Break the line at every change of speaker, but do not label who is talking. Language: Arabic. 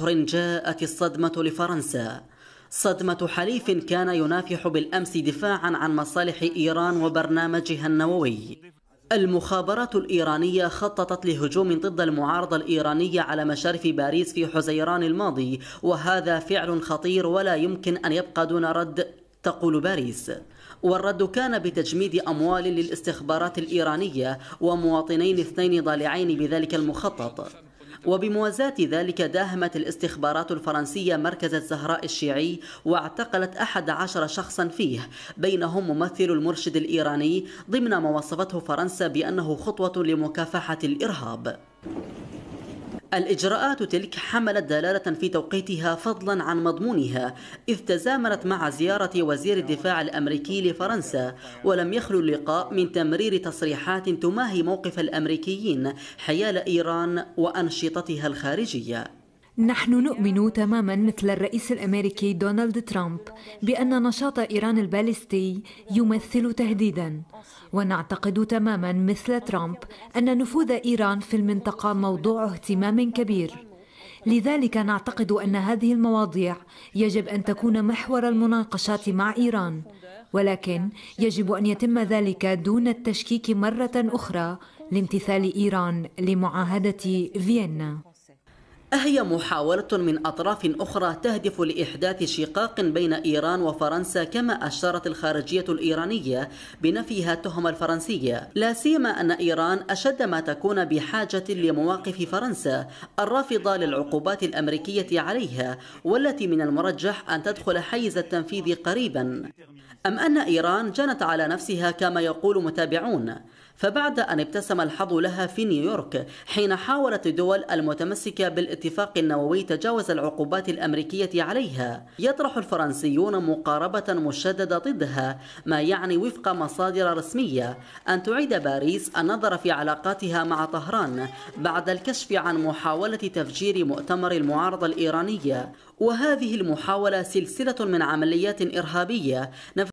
شهر جاءت الصدمة لفرنسا صدمة حليف كان ينافح بالأمس دفاعا عن مصالح إيران وبرنامجها النووي المخابرات الإيرانية خططت لهجوم ضد المعارضة الإيرانية على مشارف باريس في حزيران الماضي وهذا فعل خطير ولا يمكن أن يبقى دون رد تقول باريس والرد كان بتجميد أموال للاستخبارات الإيرانية ومواطنين اثنين ضالعين بذلك المخطط وبموازاة ذلك داهمت الاستخبارات الفرنسية مركز الزهراء الشيعي واعتقلت أحد عشر شخصا فيه بينهم ممثل المرشد الإيراني ضمن ما وصفته فرنسا بأنه خطوة لمكافحة الإرهاب الإجراءات تلك حملت دلالة في توقيتها فضلا عن مضمونها إذ تزامنت مع زيارة وزير الدفاع الأمريكي لفرنسا ولم يخلو اللقاء من تمرير تصريحات تماهي موقف الأمريكيين حيال إيران وأنشطتها الخارجية
نحن نؤمن تماما مثل الرئيس الامريكي دونالد ترامب بان نشاط ايران البالستي يمثل تهديدا ونعتقد تماما مثل ترامب ان نفوذ ايران في المنطقه موضوع اهتمام كبير لذلك نعتقد ان هذه المواضيع يجب ان تكون محور المناقشات مع ايران ولكن يجب ان يتم ذلك دون التشكيك مره اخرى لامتثال ايران لمعاهده فيينا
أهي محاولة من أطراف أخرى تهدف لإحداث شقاق بين إيران وفرنسا كما أشارت الخارجية الإيرانية بنفيها التهم الفرنسية لا سيما أن إيران أشد ما تكون بحاجة لمواقف فرنسا الرافضة للعقوبات الأمريكية عليها والتي من المرجح أن تدخل حيز التنفيذ قريبا أم أن إيران جنت على نفسها كما يقول متابعون فبعد أن ابتسم الحظ لها في نيويورك حين حاولت الدول المتمسكة بالاتفاق النووي تجاوز العقوبات الأمريكية عليها يطرح الفرنسيون مقاربة مشددة ضدها ما يعني وفق مصادر رسمية أن تعيد باريس النظر في علاقاتها مع طهران بعد الكشف عن محاولة تفجير مؤتمر المعارضة الإيرانية وهذه المحاولة سلسلة من عمليات إرهابية